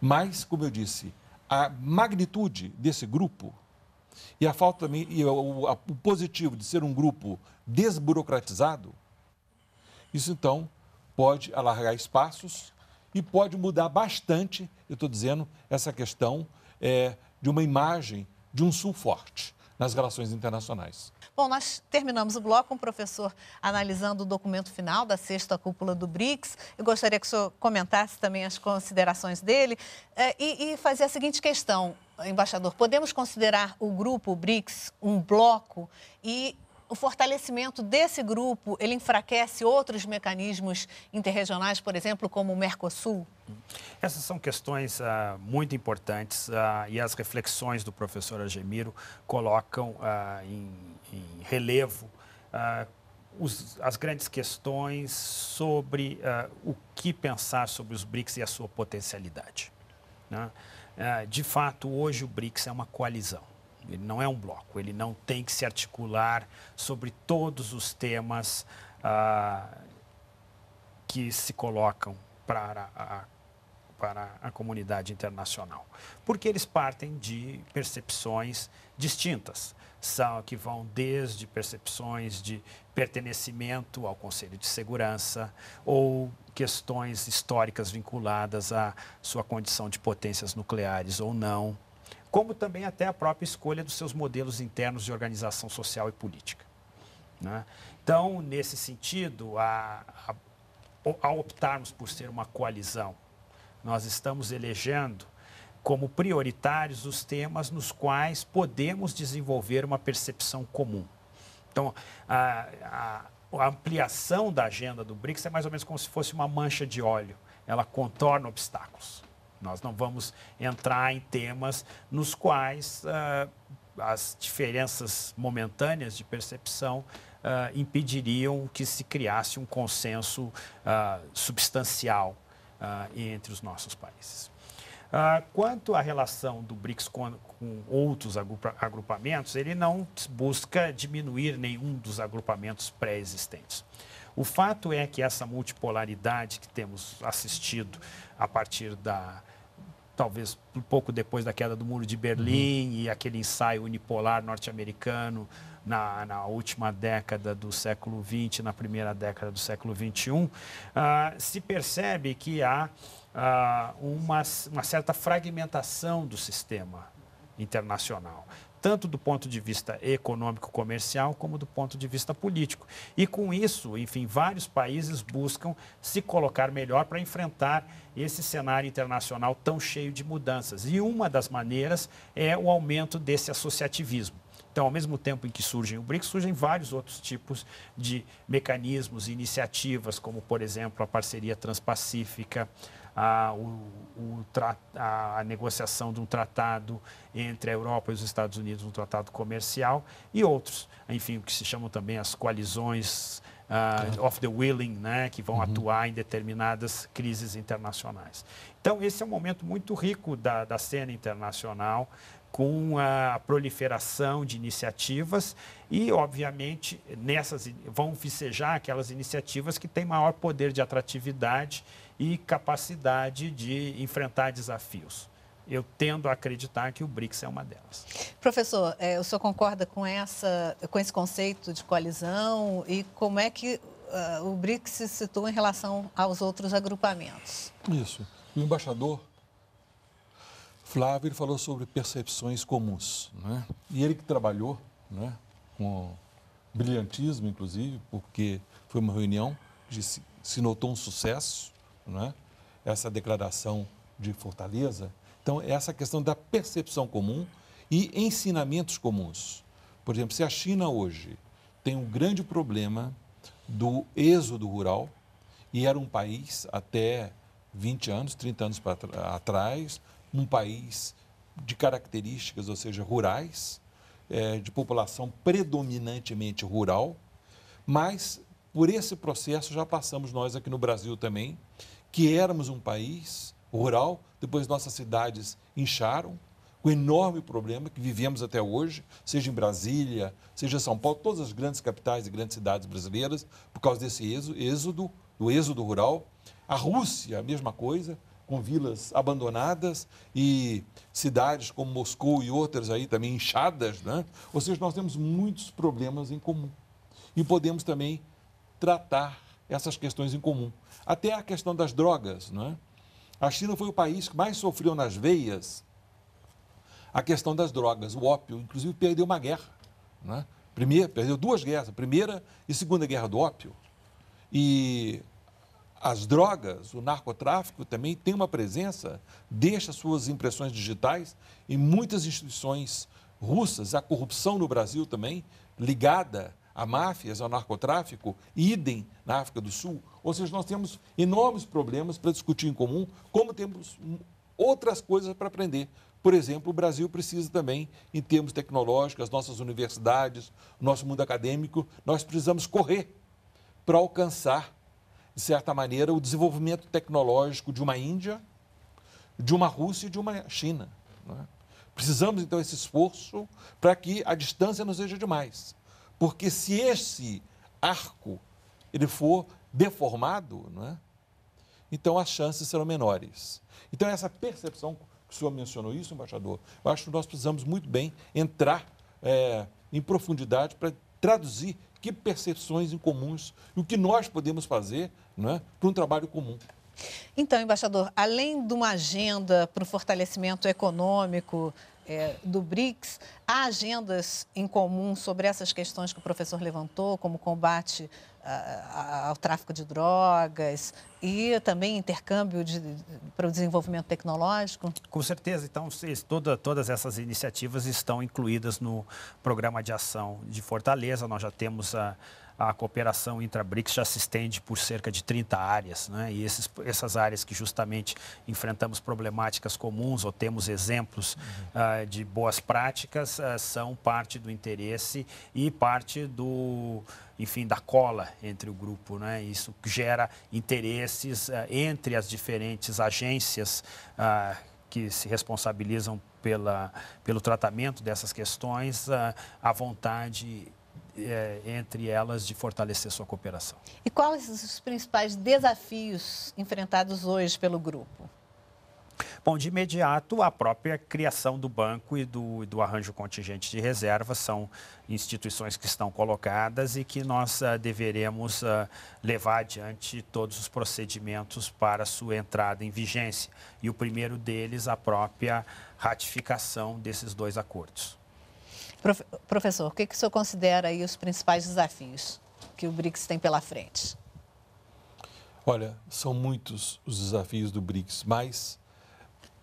[SPEAKER 5] Mas, como eu disse, a magnitude desse grupo e a falta também, e o, a, o positivo de ser um grupo desburocratizado, isso então pode alargar espaços e pode mudar bastante, eu estou dizendo, essa questão é, de uma imagem de um sul forte nas relações internacionais.
[SPEAKER 1] Bom, nós terminamos o bloco com o professor analisando o documento final da sexta cúpula do BRICS. Eu gostaria que o senhor comentasse também as considerações dele é, e, e fazer a seguinte questão, embaixador: podemos considerar o grupo BRICS um bloco e o fortalecimento desse grupo ele enfraquece outros mecanismos interregionais, por exemplo, como o Mercosul?
[SPEAKER 4] Essas são questões ah, muito importantes ah, e as reflexões do professor Agemiro colocam ah, em, em, relevo os, as grandes questões sobre o que pensar sobre os BRICS e a sua potencialidade. Né? de fato, hoje o BRICS é uma coalizão. Ele não é um bloco, ele não tem que se articular sobre todos os temas que se colocam para a para a comunidade internacional, porque eles partem de percepções distintas, são que vão desde percepções de pertencimento ao Conselho de Segurança ou questões históricas vinculadas à sua condição de potências nucleares ou não, como também até a própria escolha dos seus modelos internos de organização social e política. Né? Então, nesse sentido, a, a ao optarmos por ser uma coalizão nós estamos elegendo como prioritários os temas nos quais podemos desenvolver uma percepção comum. Então, a, a, a, ampliação da agenda do BRICS é mais ou menos como se fosse uma mancha de óleo. Ela contorna obstáculos. Nós não vamos entrar em temas nos quais uh, as diferenças momentâneas de percepção uh, impediriam que se criasse um consenso uh, substancial uh, entre os nossos países. Uh, quanto à relação do BRICS com, com, outros agrupamentos, ele não busca diminuir nenhum dos agrupamentos pré-existentes. O fato é que essa multipolaridade que temos assistido a partir da talvez um pouco depois da queda do Muro de Berlim uhum. e aquele ensaio unipolar norte-americano na, na última década do século XX, na primeira década do século XXI, uh, ah, se percebe que há uh, uma, uma certa fragmentação do sistema internacional tanto do ponto de vista econômico-comercial como do ponto de vista político. E com isso, enfim, vários países buscam se colocar melhor para enfrentar esse cenário internacional tão cheio de mudanças. E uma das maneiras é o aumento desse associativismo. Então, ao mesmo tempo em que surgem o BRICS, surgem vários outros tipos de mecanismos e iniciativas, como, por exemplo, a parceria transpacífica, a, o, a, a negociação de um tratado entre a Europa e os Estados Unidos, um tratado comercial e outros. Enfim, o que se chamam também as coalizões uh, of the willing, né, que vão uhum. atuar em determinadas crises internacionais. Então, esse é um momento muito rico da, da cena internacional com a proliferação de iniciativas e, obviamente, nessas vão vicejar aquelas iniciativas que têm maior poder de atratividade e capacidade de enfrentar desafios. Eu tendo a acreditar que o BRICS é uma delas.
[SPEAKER 1] Professor, é, o senhor concorda com, essa, com esse conceito de coalizão e como é que uh, o BRICS se situa em relação aos outros agrupamentos?
[SPEAKER 5] Isso. O embaixador Flávio ele falou sobre percepções comuns. Né? E ele que trabalhou né, com brilhantismo, inclusive, porque foi uma reunião que se notou um sucesso, né? essa declaração de Fortaleza. Então, essa questão da percepção comum e ensinamentos comuns. Por exemplo, se a China hoje tem um grande problema do êxodo rural, e era um país até 20 anos, 30 anos pra, atrás, um país de características, ou seja, rurais, é, de população predominantemente rural, mas por esse processo já passamos nós aqui no Brasil também, que éramos um país rural, depois nossas cidades incharam, com enorme problema que vivemos até hoje, seja em Brasília, seja em São Paulo, todas as grandes capitais e grandes cidades brasileiras, por causa desse êxodo do êxodo rural. A Rússia, a mesma coisa, com vilas abandonadas e cidades como Moscou e outras aí também inchadas, né? Ou seja, nós temos muitos problemas em comum e podemos também tratar essas questões em comum. Até a questão das drogas, né? A China foi o país que mais sofreu nas veias a questão das drogas, o ópio, inclusive perdeu uma guerra, né? Primeira, perdeu duas guerras, a primeira e segunda guerra do ópio. E as drogas, o narcotráfico também tem uma presença, deixa suas impressões digitais em muitas instituições russas, a corrupção no Brasil também, ligada a máfias, ao narcotráfico, idem na África do Sul. Ou seja, nós temos enormes problemas para discutir em comum, como temos outras coisas para aprender. Por exemplo, o Brasil precisa também, em termos tecnológicos, as nossas universidades, nosso mundo acadêmico, nós precisamos correr para alcançar de certa maneira, o desenvolvimento tecnológico de uma Índia, de uma Rússia e de uma China. Né? Precisamos, então, esse esforço para que a distância não seja demais. Porque se esse arco ele for deformado, né? então as chances serão menores. Então, essa percepção que o senhor mencionou isso, embaixador, eu acho que nós precisamos muito bem entrar é, em profundidade para traduzir que percepções incomuns e o que nós podemos fazer né, para um trabalho comum.
[SPEAKER 1] Então, embaixador, além de uma agenda para o fortalecimento econômico é, do BRICS, há agendas em comum sobre essas questões que o professor levantou, como combate ah, ao tráfico de drogas e também intercâmbio de, de, para o desenvolvimento tecnológico?
[SPEAKER 4] Com certeza. Então, toda, todas essas iniciativas estão incluídas no programa de ação de Fortaleza. Nós já temos a a cooperação intra-BRICS já se estende por cerca de 30 áreas, né? e esses, essas áreas que justamente enfrentamos problemáticas comuns ou temos exemplos uhum. uh, de boas práticas uh, são parte do interesse e parte do enfim, da cola entre o grupo. Né? Isso gera interesses uh, entre as diferentes agências uh, que se responsabilizam pela, pelo tratamento dessas questões, uh, a vontade é, entre elas de fortalecer sua cooperação.
[SPEAKER 1] E quais os principais desafios enfrentados hoje pelo grupo?
[SPEAKER 4] Bom, de imediato, a própria criação do banco e do, do arranjo contingente de reserva são instituições que estão colocadas e que nós ah, deveremos ah, levar adiante todos os procedimentos para sua entrada em vigência. E o primeiro deles, a própria ratificação desses
[SPEAKER 5] dois acordos
[SPEAKER 1] professor, o que, que o senhor considera aí os principais desafios que o BRICS tem pela frente?
[SPEAKER 5] Olha, são muitos os desafios do BRICS, mas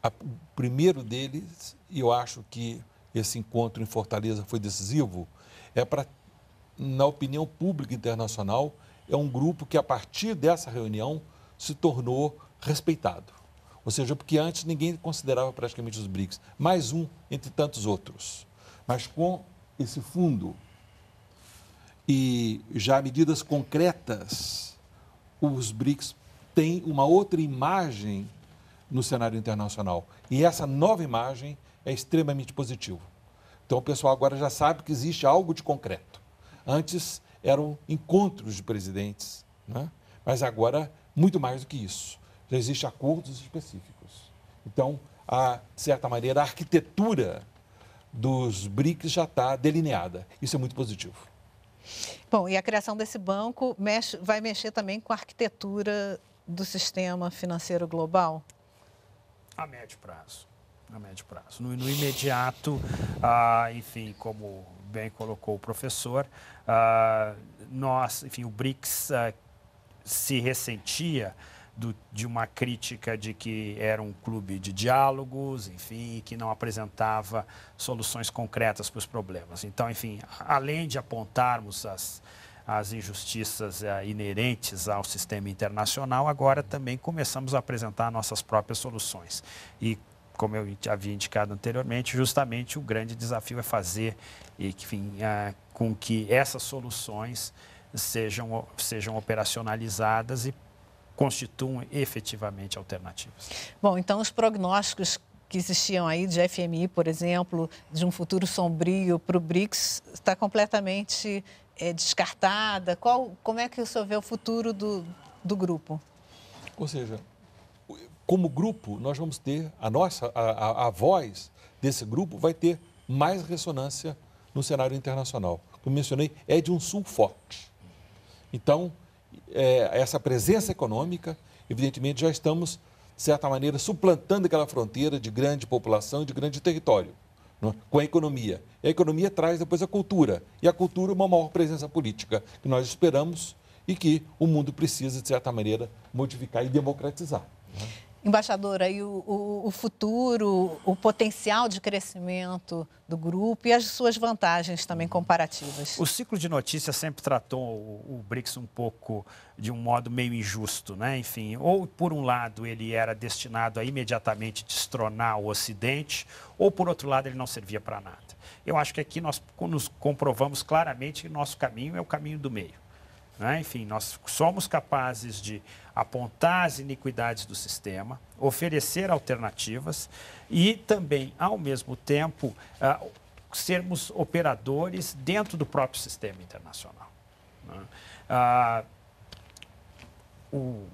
[SPEAKER 5] a, o primeiro deles, e eu acho que esse encontro em Fortaleza foi decisivo, é para, na opinião pública internacional, é um grupo que, a partir dessa reunião, se tornou respeitado. Ou seja, porque antes ninguém considerava praticamente os BRICS, mais um entre tantos outros mas com esse fundo e já medidas concretas, os BRICS têm uma outra imagem no cenário internacional. E essa nova imagem é extremamente positiva. Então o pessoal agora já sabe que existe algo de concreto. Antes eram encontros de presidentes, né? mas agora muito mais do que isso. Já existem acordos específicos. Então, a, de certa maneira, a arquitetura dos BRICS já está delineada. Isso é muito positivo. Bom,
[SPEAKER 1] e a criação desse banco mexe, vai mexer também com a arquitetura do sistema financeiro global?
[SPEAKER 4] A médio prazo. A médio prazo. No, no imediato, ah, enfim, como bem colocou o professor, ah, nós, enfim, o BRICS ah, se ressentia do, de uma crítica de que era um clube de diálogos, enfim, que não apresentava soluções concretas para os problemas. Então, enfim, além de apontarmos as, as injustiças eh, inerentes ao sistema internacional, agora também começamos a apresentar nossas próprias soluções. E, como eu havia indicado anteriormente, justamente o grande desafio é fazer enfim, eh, com que essas soluções sejam, sejam operacionalizadas e constituem efetivamente alternativas.
[SPEAKER 1] Bom, então os prognósticos que existiam aí de FMI, por exemplo, de um futuro sombrio para o BRICS, está completamente é, descartada? Qual, como é que o senhor vê o futuro do, do grupo?
[SPEAKER 5] Ou seja, como grupo, nós vamos ter, a nossa, a, a, a voz desse grupo vai ter mais ressonância no cenário internacional. Como mencionei, é de um sul forte. Então, é, essa presença econômica, evidentemente já estamos, de certa maneira, suplantando aquela fronteira de grande população, de grande território, não? É? com a economia. E a economia traz depois a cultura, e a cultura uma maior presença política, que nós esperamos e que o mundo precisa, de certa maneira, modificar e democratizar. Não?
[SPEAKER 1] É? embaixadora, aí o, o, o, futuro, o potencial de crescimento do grupo e as suas vantagens também comparativas? O
[SPEAKER 4] ciclo de notícias sempre tratou o, o BRICS um pouco de um modo meio injusto, né? Enfim, ou por um lado ele era destinado a imediatamente destronar o Ocidente, ou por outro lado ele não servia para nada. Eu acho que aqui nós nos comprovamos claramente que nosso caminho é o caminho do meio. Né? Enfim, nós somos capazes de apontar as iniquidades do sistema, oferecer alternativas e também, ao mesmo tempo, uh, sermos operadores dentro do próprio sistema internacional. Né? Uh, o,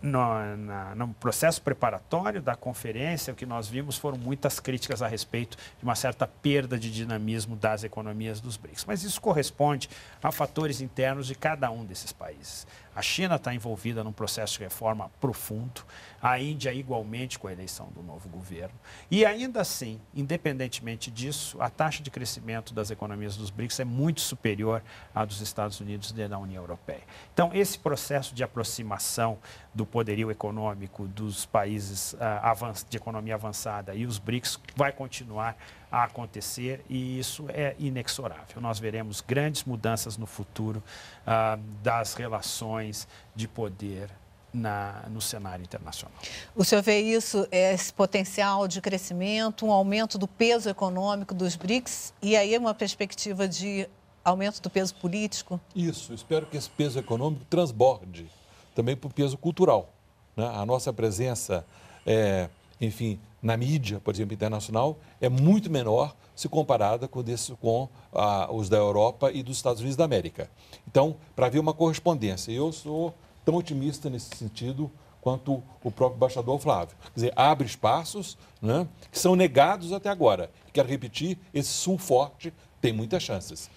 [SPEAKER 4] no, na, no, processo preparatório da conferência, o que nós vimos foram muitas críticas a respeito de uma certa perda de dinamismo das economias dos BRICS. Mas isso corresponde a fatores internos de cada um desses países. A China está envolvida num processo de reforma profundo, a Índia é igualmente com a eleição do novo governo. E ainda assim, independentemente disso, a taxa de crescimento das economias dos BRICS é muito superior à dos Estados Unidos e da União Europeia. Então, esse processo de aproximação do poderio econômico dos países ah, de economia avançada e os BRICS vai continuar a acontecer e isso é inexorável. Nós veremos grandes mudanças no futuro ah, das relações de poder na, no cenário
[SPEAKER 1] internacional. O senhor vê isso, esse potencial de crescimento, um aumento do peso econômico dos BRICS
[SPEAKER 5] e aí uma perspectiva de aumento do peso político? Isso, espero que esse peso econômico transborde também para o peso cultural. Né? A nossa presença, é, enfim, na mídia, por exemplo, internacional, é muito menor se comparada com, desse, com ah, os da Europa e dos Estados Unidos da América. Então, para haver uma correspondência, eu sou tão otimista nesse sentido quanto o próprio embaixador Flávio. Quer dizer, abre espaços né, que são negados até agora. Quero repetir, esse sul forte tem muitas chances,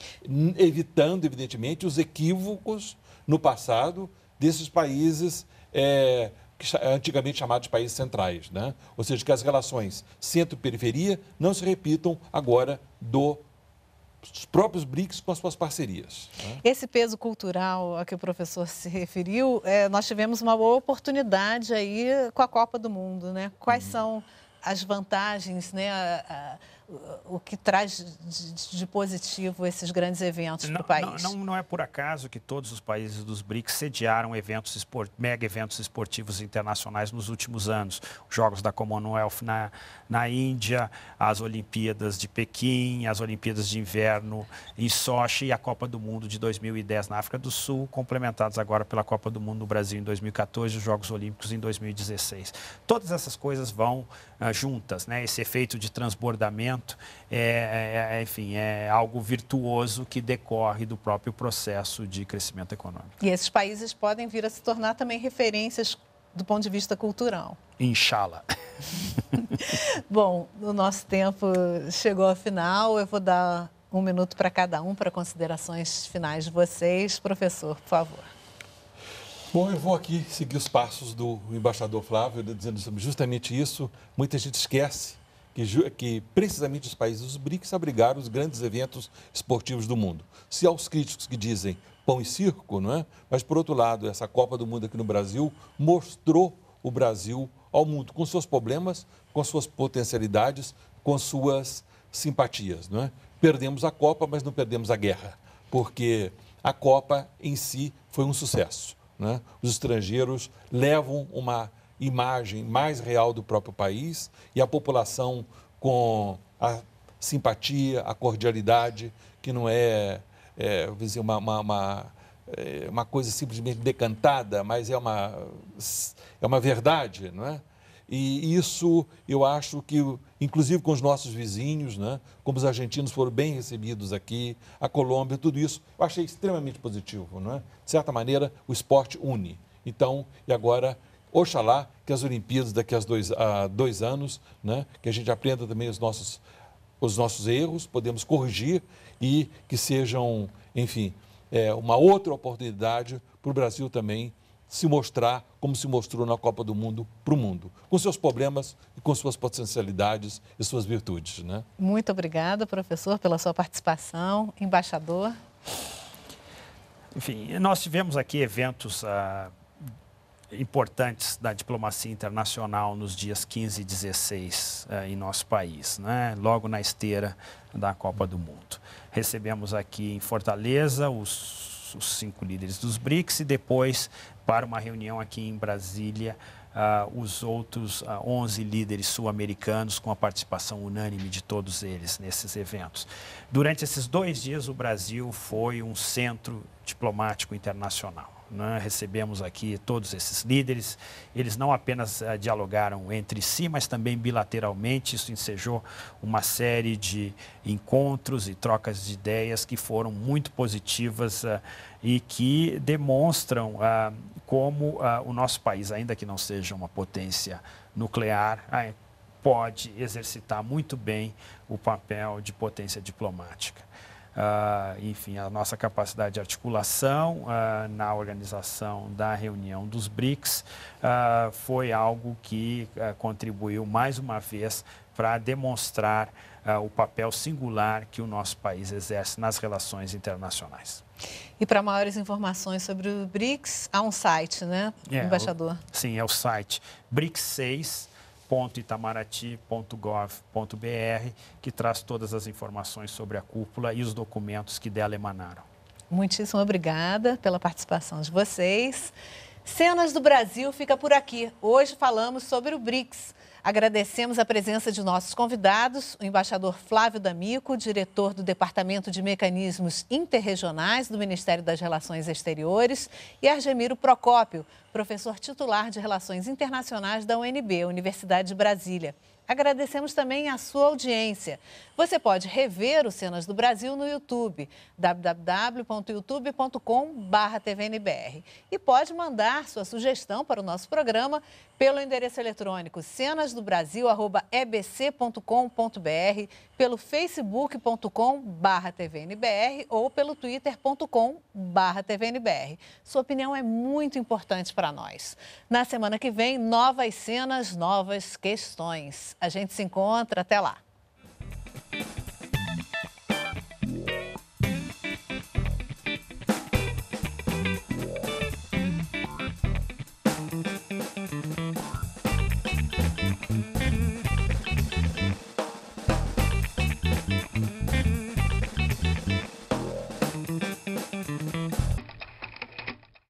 [SPEAKER 5] evitando, evidentemente, os equívocos no passado desses países é, que antigamente chamado de países centrais, né? ou seja, que as relações centro-periferia não se repitam agora do os próprios BRICS com as suas parcerias. Né?
[SPEAKER 1] Esse peso cultural a que o professor se referiu, é, nós tivemos uma boa oportunidade aí com a Copa do Mundo, né? Quais uhum. são as vantagens, né? a o que traz de, positivo esses grandes eventos para o país. Não, não, não, é
[SPEAKER 4] por acaso que todos os países dos BRICS sediaram eventos esport, mega eventos esportivos internacionais nos últimos anos. Os Jogos da Commonwealth na, na Índia, as Olimpíadas de Pequim, as Olimpíadas de Inverno em Sochi e a Copa do Mundo de 2010 na África do Sul, complementados agora pela Copa do Mundo no Brasil em 2014 e os Jogos Olímpicos em 2016. Todas essas coisas vão ah, juntas, né? esse efeito de transbordamento é, é, é, enfim, é algo virtuoso que decorre do próprio processo de crescimento econômico.
[SPEAKER 1] E esses países podem vir a se tornar também referências do ponto de vista cultural.
[SPEAKER 4] Inshallah.
[SPEAKER 1] Bom, o nosso tempo chegou ao final. Eu vou dar um minuto para cada um para considerações finais de vocês. Professor, por favor.
[SPEAKER 5] Bom, eu vou aqui seguir os passos do embaixador Flávio, dizendo justamente isso. Muita gente esquece que, que precisamente os países dos BRICS abrigaram os grandes eventos esportivos do mundo. Se aos críticos que dizem pão e circo, não é? Mas por outro lado, essa Copa do Mundo aqui no Brasil mostrou o Brasil ao mundo com seus problemas, com suas potencialidades, com suas simpatias, não é? Perdemos a Copa, mas não perdemos a guerra, porque a Copa em si foi um sucesso, é? Os estrangeiros levam uma imagem mais real do próprio país e a população com a simpatia, a cordialidade, que não é, é vou dizer, uma, uma, uma, é, uma, coisa simplesmente decantada, mas é uma, é uma verdade, não é? E isso eu acho que, inclusive com os nossos vizinhos, né, como os argentinos foram bem recebidos aqui, a Colômbia, tudo isso, eu achei extremamente positivo. Não é? De certa maneira, o esporte une. Então, e agora Oxalá que as Olimpíadas daqui a dois, a dois anos, né, que a gente aprenda também os nossos, os nossos erros, podemos corrigir e que sejam, enfim, é, uma outra oportunidade para o Brasil também se mostrar como se mostrou na Copa do Mundo para o mundo, com seus problemas e com suas potencialidades e suas virtudes. Né?
[SPEAKER 1] Muito obrigada, professor, pela sua participação, embaixador.
[SPEAKER 4] Enfim, nós tivemos aqui eventos. Ah, importantes da diplomacia internacional nos dias 15 e 16 eh, em nosso país, né? logo na esteira da Copa do Mundo. Recebemos aqui em Fortaleza os, os cinco líderes dos BRICS e depois, para uma reunião aqui em Brasília, Uh, os outros uh, ah, 11 líderes sul-americanos, com a participação unânime de todos eles nesses eventos. Durante esses dois dias, o Brasil foi um centro diplomático internacional. Né? Recebemos aqui todos esses líderes. Eles não apenas eh, dialogaram entre si, mas também bilateralmente. Isso ensejou uma série de encontros e trocas de ideias que foram muito positivas eh, e que demonstram ah, como ah, o nosso país, ainda que não seja uma potência nuclear, ah, pode exercitar muito bem o papel de potência diplomática. Uh, enfim, a nossa capacidade de articulação uh, na organização da reunião dos BRICS uh, foi algo que contribuiu mais uma vez para demonstrar o papel singular que o nosso país exerce nas relações internacionais.
[SPEAKER 1] E para maiores informações sobre o BRICS, há um site, né, é, embaixador?
[SPEAKER 4] O, sim, é o site BRICS 6 www.itamaraty.gov.br, que traz todas as informações sobre a cúpula e os documentos que dela emanaram.
[SPEAKER 1] Muitíssimo obrigada pela participação de vocês. Cenas do Brasil fica por aqui. Hoje falamos sobre o BRICS. Agradecemos a presença de nossos convidados, o embaixador Flávio D'Amico, diretor do Departamento de Mecanismos Interregionais do Ministério das Relações Exteriores, e Argemiro Procópio, professor titular de Relações Internacionais da UNB, Universidade de Brasília. Agradecemos também a sua audiência. Você pode rever o Cenas do Brasil no YouTube, www.youtube.com.br e pode mandar sua sugestão para o nosso programa pelo endereço eletrônico cenasdobrasil.ebc.com.br pelo facebook.com/barra tvnbr ou pelo twitter.com/barra tvnbr. Sua opinião é muito importante para nós. Na semana que vem, novas cenas, novas questões. A gente se encontra. Até lá.